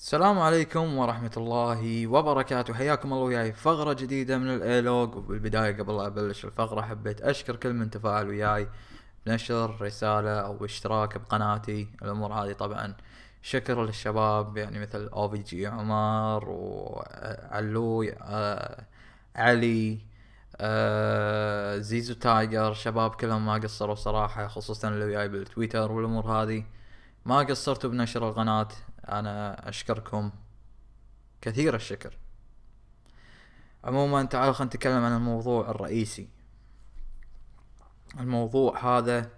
السلام عليكم ورحمة الله وبركاته حياكم الله وياي فقرة جديدة من الايلوج وبالبداية قبل لا ابلش الفقرة حبيت اشكر كل من تفاعل وياي بنشر رسالة او اشتراك بقناتي الامور هذه طبعا شكر للشباب يعني مثل او بي جي عمر وعلوي آه،, آه علي آه زيزو تايجر شباب كلهم ما قصروا صراحة خصوصا اللي وياي بالتويتر والامور هذه ما قصرتوا بنشر القناة أنا أشكركم كثير الشكر عموما تعالوا خلينا نتكلم عن الموضوع الرئيسي الموضوع هذا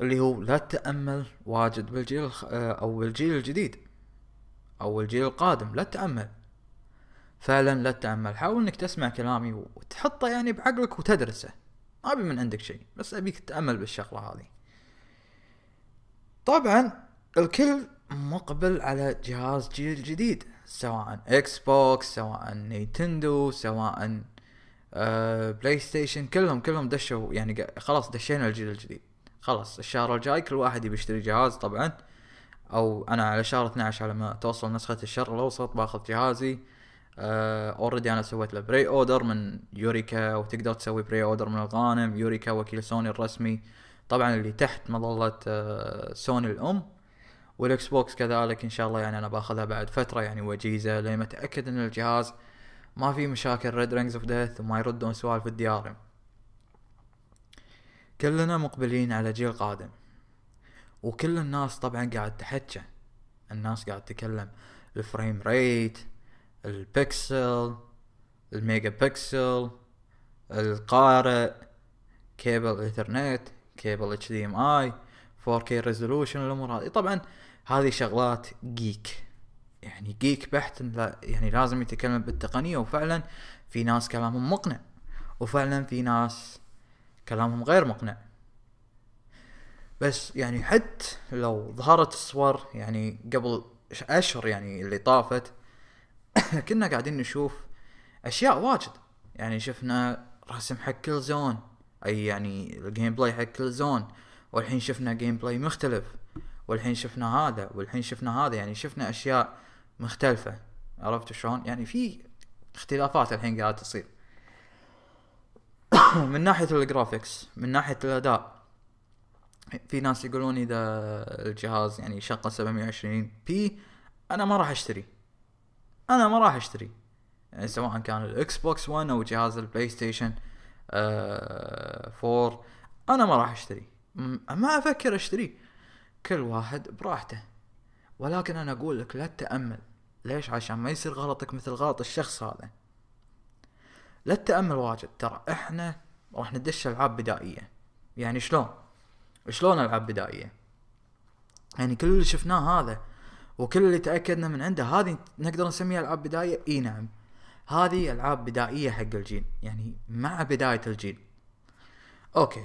اللي هو لا تتأمل واجد بالجيل الخ... آه، أو بالجيل الجديد أو الجيل القادم لا تتأمل فعلا لا تتأمل حاول انك تسمع كلامي وتحطه يعني بعقلك وتدرسه ما ابي من عندك شيء بس ابيك تتأمل بالشغلة هذه طبعا الكل مقبل على جهاز جيل جديد سواء اكس بوكس سواء نينتندو سواء آه بلاي ستيشن كلهم كلهم دشوا يعني خلاص دشينا الجيل الجديد خلاص الشهر الجاي كل واحد يبي يشتري جهاز طبعا او انا على شهر 12 على ما توصل نسخه الشرق الاوسط باخذ جهازي آه اوريدي انا سويت له بري اوردر من يوريكا وتقدر تسوي بري اوردر من الغانم يوريكا وكيل سوني الرسمي آه طبعا اللي تحت مظله آه، سوني الام والاكس بوكس كذلك ان شاء الله يعني انا باخذها بعد فتره يعني وجيزه لما اتاكد ان الجهاز ما في مشاكل ريد رينجز اوف ديث وما يردون سوالف الديار كلنا مقبلين على جيل قادم وكل الناس طبعا قاعد تحكى الناس قاعد تتكلم الفريم ريت البكسل الميجا بكسل القارئ كيبل ايثرنت كيبل اتش دي ام اي 4 كي ريزولوشن الامور هذه طبعا هذه شغلات جيك يعني جيك بحت لا يعني لازم يتكلم بالتقنيه وفعلا في ناس كلامهم مقنع وفعلا في ناس كلامهم غير مقنع بس يعني حتى لو ظهرت الصور يعني قبل اشهر يعني اللي طافت كنا قاعدين نشوف اشياء واجد يعني شفنا رسم حق كل زون اي يعني الجيم بلاي حق كل زون والحين شفنا جيم بلاي مختلف والحين شفنا هذا والحين شفنا هذا يعني شفنا اشياء مختلفة عرفت شلون يعني في اختلافات الحين قاعدة تصير من ناحية الجرافيكس من ناحية الاداء في ناس يقولون اذا الجهاز يعني سبعمية 720 بي انا ما راح اشتري انا ما راح اشتري يعني سواء كان الاكس بوكس 1 او جهاز البلاي ستيشن فور انا ما راح اشتري ما افكر اشتري كل واحد براحته ولكن انا اقول لك لا تتامل ليش عشان ما يصير غلطك مثل غلط الشخص هذا لا تتامل واجد ترى احنا راح ندش العاب بدائيه يعني شلون شلون العاب بدائيه يعني كل اللي شفناه هذا وكل اللي تاكدنا من عنده هذه نقدر نسميها العاب بدائيه اي نعم هذه العاب بدائيه حق الجيل يعني مع بدايه الجيل اوكي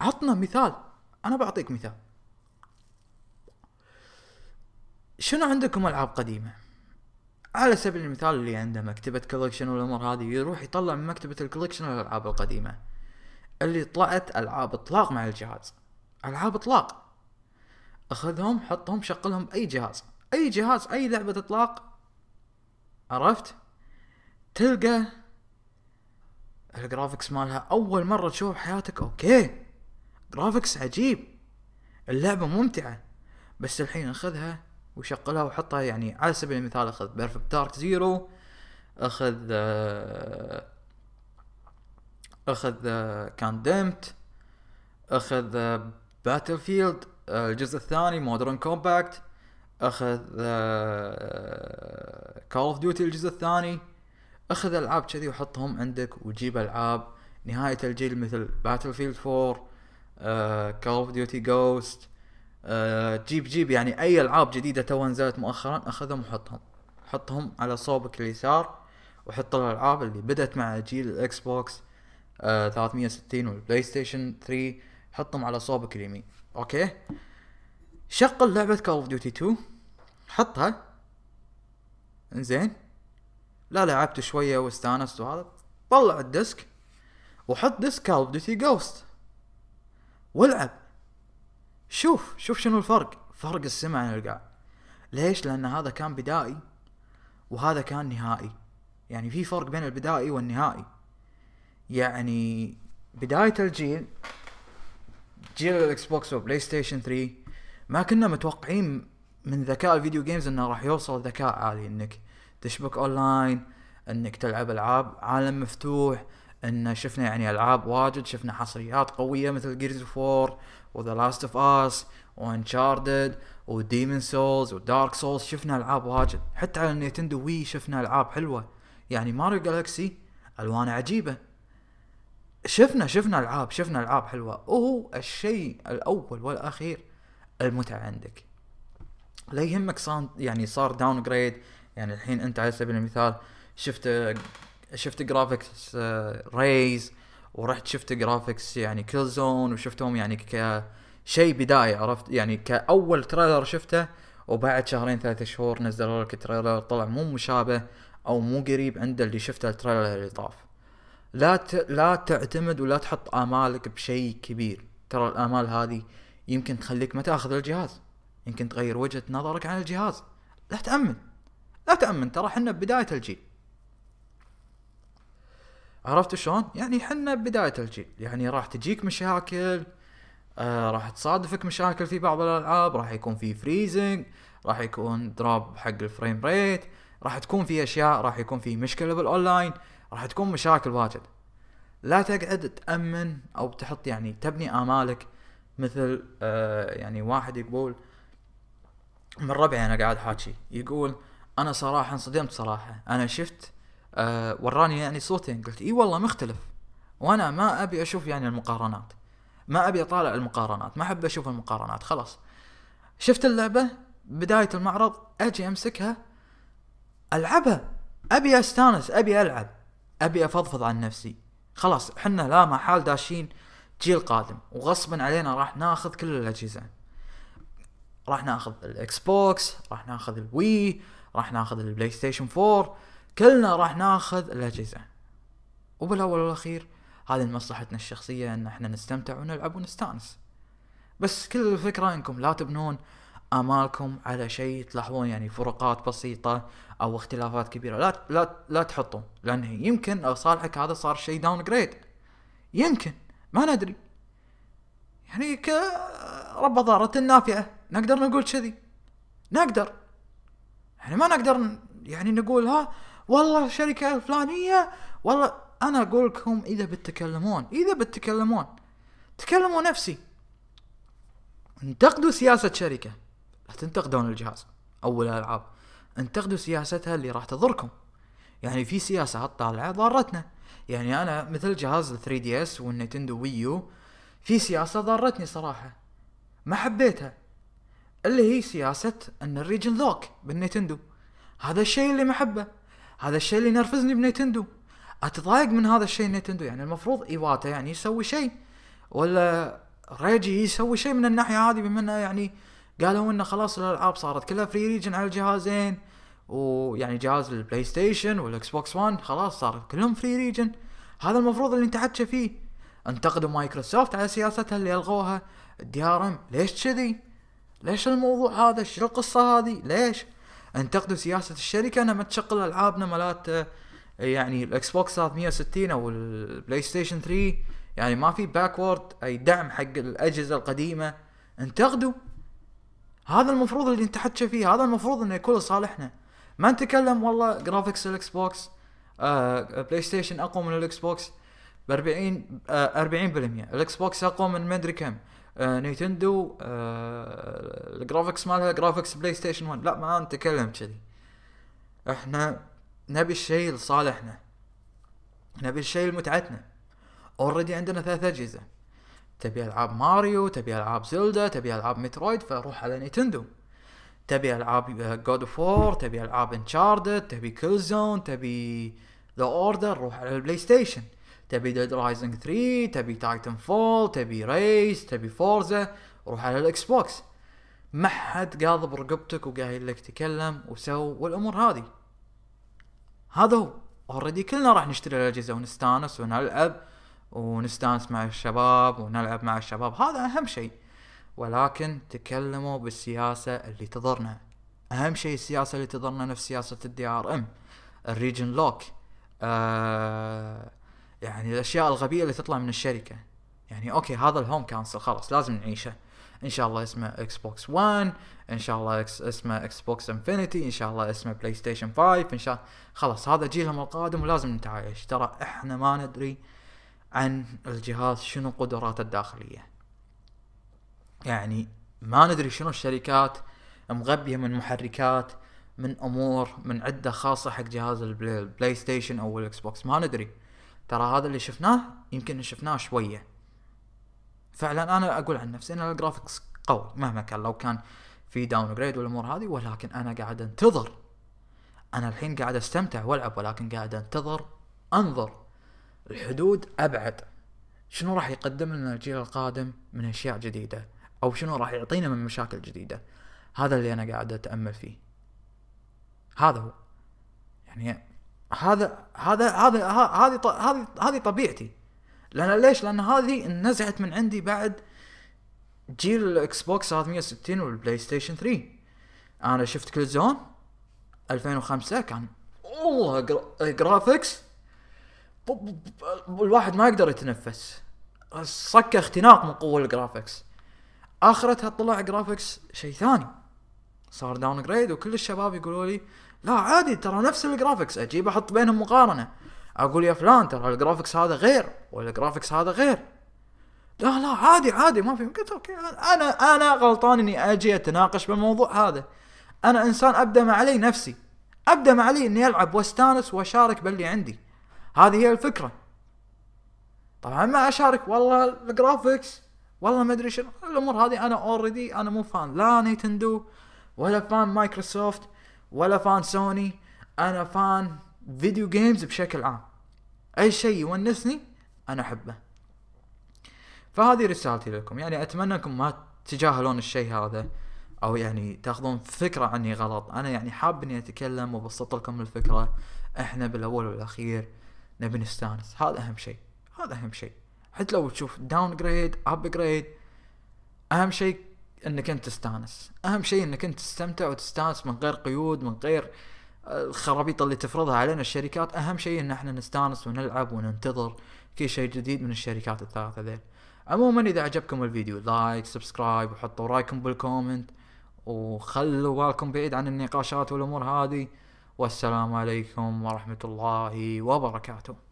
عطنا مثال انا بعطيك مثال شنو عندكم العاب قديمه على سبيل المثال اللي عنده مكتبة كولكشن والامور هذه يروح يطلع من مكتبة الكولكشن الالعاب القديمة اللي طلعت العاب اطلاق مع الجهاز العاب اطلاق اخذهم حطهم شغلهم باي جهاز اي جهاز اي لعبة اطلاق عرفت تلقى الجرافكس مالها اول مره تشوف حياتك اوكي جرافكس عجيب اللعبه ممتعه بس الحين خذها وشغلها وحطها يعني على سبيل المثال اخذ بيرفكت دارك زيرو اخذ آه، اخذ كاندمت آه، اخذ باتل آه، فيلد الجزء الثاني مودرن كومباكت اخذ كول اوف ديوتي الجزء الثاني اخذ العاب كذي وحطهم عندك وجيب العاب نهاية الجيل مثل باتل فيلد 4 كول اوف ديوتي جوست جيب جيب يعني اي العاب جديدة تو نزلت مؤخرا اخذهم وحطهم حطهم على صوبك اليسار وحط الالعاب اللي بدأت مع جيل الاكس بوكس uh, 360 والبلاي ستيشن 3 حطهم على صوبك اليمين اوكي شغل لعبة كول اوف ديوتي 2 حطها انزين لا لعبت شويه واستانست وهذا طلع الديسك وحط ديسك كول اوف ديوتي جوست والعب شوف شوف شنو الفرق فرق السمع عن القاع ليش لان هذا كان بدائي وهذا كان نهائي يعني في فرق بين البدائي والنهائي يعني بداية الجيل جيل الاكس بوكس وبلاي ستيشن 3 ما كنا متوقعين من ذكاء الفيديو جيمز انه راح يوصل ذكاء عالي انك تشبك اونلاين انك تلعب العاب عالم مفتوح ان شفنا يعني العاب واجد شفنا حصريات قويه مثل جيرز فور وذا لاست اوف اس وانشاردد وديمن سولز ودارك سولز شفنا العاب واجد حتى على النيتندو وي شفنا العاب حلوه يعني ماريو جالكسي الوانه عجيبه شفنا شفنا العاب شفنا العاب حلوه وهو الشيء الاول والاخير المتعه عندك لا يهمك صار يعني صار داون جريد يعني الحين انت على سبيل المثال شفت شفت جرافيكس آه، ريز ورحت شفت جرافيكس يعني كل زون وشفتهم يعني كشيء بدايه عرفت يعني كاول تريلر شفته وبعد شهرين ثلاثة شهور نزلوا لك تريلر طلع مو مشابه او مو قريب عند اللي شفته التريلر اللي طاف لا ت... لا تعتمد ولا تحط امالك بشيء كبير ترى الامال هذه يمكن تخليك ما تاخذ الجهاز يمكن تغير وجهه نظرك عن الجهاز لا تامل لا تامن ترى حنا ببدايه الجيل عرفت شلون؟ يعني حنا ببدايه الجيل، يعني راح تجيك مشاكل آه راح تصادفك مشاكل في بعض الالعاب، راح يكون في فريزنج، راح يكون دراب حق الفريم ريت، راح تكون في اشياء، راح يكون في مشكله بالاونلاين، راح تكون مشاكل واجد. لا تقعد تامن او تحط يعني تبني امالك مثل آه يعني واحد يقول من ربعي انا قاعد حاكي يقول انا صراحه انصدمت صراحه انا شفت آه وراني يعني صوتين قلت اي والله مختلف وانا ما ابي اشوف يعني المقارنات ما ابي اطالع المقارنات ما احب اشوف المقارنات خلاص شفت اللعبه بدايه المعرض اجي امسكها العبها ابي استانس ابي العب ابي افضفض عن نفسي خلاص حنا لا محال داشين جيل قادم وغصبا علينا راح ناخذ كل الاجهزه راح ناخذ الاكس بوكس راح ناخذ الوي راح ناخذ البلاي ستيشن 4 كلنا راح ناخذ الاجهزه وبالاول والاخير هذه مصلحتنا الشخصيه ان احنا نستمتع ونلعب ونستانس بس كل الفكره انكم لا تبنون امالكم على شيء تلاحظون يعني فروقات بسيطه او اختلافات كبيره لا لا لا تحطون لان يمكن لصالحك هذا صار شيء داون جريد يمكن ما ندري يعني كرب ضارة نافعه نقدر نقول كذي نقدر يعني ما نقدر يعني نقول ها والله الشركة الفلانية والله انا اقول لكم اذا بتتكلمون اذا بتتكلمون تكلموا نفسي انتقدوا سياسة شركة لا تنتقدون الجهاز او الالعاب انتقدوا سياستها اللي راح تضركم يعني في سياسات طالعة ضارتنا يعني انا مثل جهاز 3 دي اس والنينتندو ويو في سياسة ضارتني صراحة ما حبيتها اللي هي سياسة ان الريجن ذوك بالنيتندو هذا الشيء اللي محبه هذا الشيء اللي نرفزني بنيتندو اتضايق من هذا الشيء نيتندو يعني المفروض ايواتا يعني يسوي شيء ولا ريجي يسوي شيء من الناحية هذه بما انه يعني قالوا انه خلاص الالعاب صارت كلها فري ريجن على الجهازين ويعني جهاز البلاي ستيشن والاكس بوكس 1 خلاص صار كلهم فري ريجن هذا المفروض اللي نتحكى فيه انتقدوا مايكروسوفت على سياستها اللي الغوها الدي ار ام ليش كذي ليش الموضوع هذا شو القصة هذه ليش انتقدوا سياسة الشركة انها ما تشغل العابنا مالات يعني الاكس بوكس 360 او البلاي ستيشن 3 يعني ما في باكورد اي دعم حق الاجهزة القديمة انتقدوا هذا المفروض اللي نتحكى فيه هذا المفروض انه يكون لصالحنا ما نتكلم والله جرافيكس الاكس بوكس آه بلاي ستيشن اقوى من الاكس بوكس ب 40 40% الاكس بوكس اقوى من مدري كم آه، نينتندو آه، الجرافكس مالها جرافكس بلاي ستيشن 1 لا ما نتكلم كذي احنا نبي الشيء لصالحنا نبي الشيء لمتعتنا اوريدي عندنا ثلاث اجهزه تبي العاب ماريو تبي العاب زلدا تبي العاب مترويد فروح على نينتندو تبي العاب جود اوف وور تبي العاب انشاردد تبي كل زون تبي ذا اوردر روح على البلاي ستيشن تبي ديد رايزنج 3 تبي تايتن فول تبي ريس تبي فورزا روح على الاكس بوكس ما حد قاضب رقبتك وقايل لك تكلم وسو والامور هذه هذا هو اوريدي كلنا راح نشتري الاجهزه ونستانس ونلعب ونستانس مع الشباب ونلعب مع الشباب هذا اهم شيء ولكن تكلموا بالسياسه اللي تضرنا اهم شيء السياسه اللي تضرنا نفس سياسه الدي ار ام الريجن لوك آه يعني الاشياء الغبيه اللي تطلع من الشركه يعني اوكي هذا الهوم كونسل خلاص لازم نعيشه ان شاء الله اسمه اكس بوكس 1 ان شاء الله إكس اسمه اكس بوكس انفينيتي ان شاء الله اسمه بلاي ستيشن 5 ان شاء خلاص هذا جيلهم القادم ولازم نتعايش ترى احنا ما ندري عن الجهاز شنو قدراته الداخليه يعني ما ندري شنو الشركات مغبيه من محركات من امور من عده خاصه حق جهاز البلاي ستيشن او الاكس بوكس ما ندري ترى هذا اللي شفناه يمكن شفناه شويه فعلا انا اقول عن نفسي ان الجرافكس قوي مهما كان لو كان في داون جريد والامور هذه ولكن انا قاعد انتظر انا الحين قاعد استمتع والعب ولكن قاعد انتظر انظر الحدود ابعد شنو راح يقدم لنا الجيل القادم من اشياء جديده او شنو راح يعطينا من مشاكل جديده هذا اللي انا قاعد اتامل فيه هذا هو يعني هذا هذا هذا هذه هذه هذه طبيعتي لان ليش؟ لان هذه انزعت من عندي بعد جيل الاكس بوكس 360 والبلاي ستيشن 3 انا شفت كل زون 2005 كان والله جرافكس الواحد ما يقدر يتنفس صك اختناق من قوه الجرافكس اخرتها طلع جرافكس شيء ثاني صار داون جريد وكل الشباب يقولوا لي لا عادي ترى نفس الجرافكس اجيب احط بينهم مقارنه اقول يا فلان ترى الجرافكس هذا غير والجرافكس هذا غير لا لا عادي عادي ما في قلت اوكي انا انا غلطان اني اجي اتناقش بالموضوع هذا انا انسان ابدا ما علي نفسي ابدا ما علي اني العب واستانس واشارك باللي عندي هذه هي الفكره طبعا ما اشارك والله الجرافكس والله ما ادري شنو الامور هذه انا اوريدي انا مو فان لا نيتندو ولا فان مايكروسوفت ولا فان سوني انا فان فيديو جيمز بشكل عام اي شيء يونسني انا احبه فهذه رسالتي لكم يعني اتمنى انكم ما تتجاهلون الشيء هذا او يعني تاخذون فكره عني غلط انا يعني حاب اني اتكلم وابسط لكم الفكره احنا بالاول والاخير نبي نستانس هذا اهم شيء هذا اهم شيء حتى لو تشوف داون جريد اب جريد اهم شيء انك انت تستانس اهم شيء انك انت تستمتع وتستانس من غير قيود من غير آه، الخرابيط اللي تفرضها علينا الشركات اهم شيء ان احنا نستانس ونلعب وننتظر كل شيء جديد من الشركات الثلاثه ذيل عموما اذا عجبكم الفيديو لايك سبسكرايب وحطوا رايكم بالكومنت وخلوا بالكم بعيد عن النقاشات والامور هذه والسلام عليكم ورحمه الله وبركاته